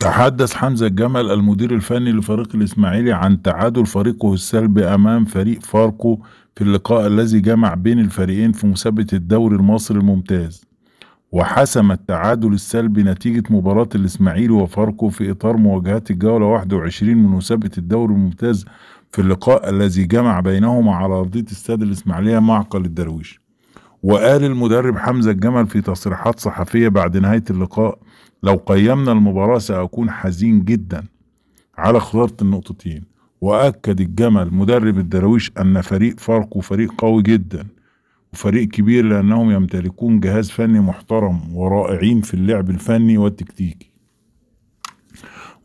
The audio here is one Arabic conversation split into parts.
تحدث حمزة الجمل المدير الفني لفريق الإسماعيلي عن تعادل فريقه السلبي أمام فريق فاركو في اللقاء الذي جمع بين الفريقين في مسابقة الدوري المصري الممتاز وحسم التعادل السلبي نتيجة مباراة الإسماعيلي وفاركو في إطار مواجهات الجولة 21 من مسابقة الدوري الممتاز في اللقاء الذي جمع بينهما على أرضية استاد الإسماعيلية معقل الدرويش وقال المدرب حمزة الجمل في تصريحات صحفية بعد نهاية اللقاء لو قيمنا المباراة سأكون حزين جدا على خسارة النقطتين وأكد الجمل مدرب الدراويش أن فريق فاركو فريق قوي جدا وفريق كبير لأنهم يمتلكون جهاز فني محترم ورائعين في اللعب الفني والتكتيكي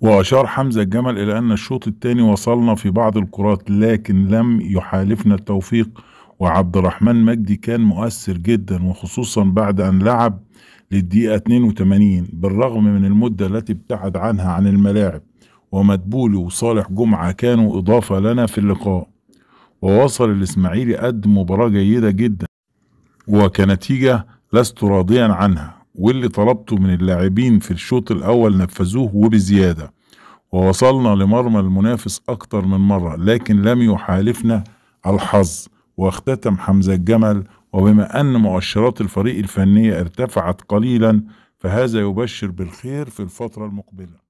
وأشار حمزة الجمل إلى أن الشوط الثاني وصلنا في بعض الكرات لكن لم يحالفنا التوفيق وعبد الرحمن مجدي كان مؤثر جدا وخصوصا بعد أن لعب للدقيقة 82 بالرغم من المدة التي ابتعد عنها عن الملاعب ومدبولي وصالح جمعة كانوا إضافة لنا في اللقاء ووصل الإسماعيلي قد مباراة جيدة جدا وكنتيجة لست راضيا عنها واللي طلبته من اللاعبين في الشوط الأول نفذوه وبزيادة ووصلنا لمرمى المنافس أكتر من مرة لكن لم يحالفنا الحظ واختتم حمزة الجمل وبما أن مؤشرات الفريق الفنية ارتفعت قليلا فهذا يبشر بالخير في الفترة المقبلة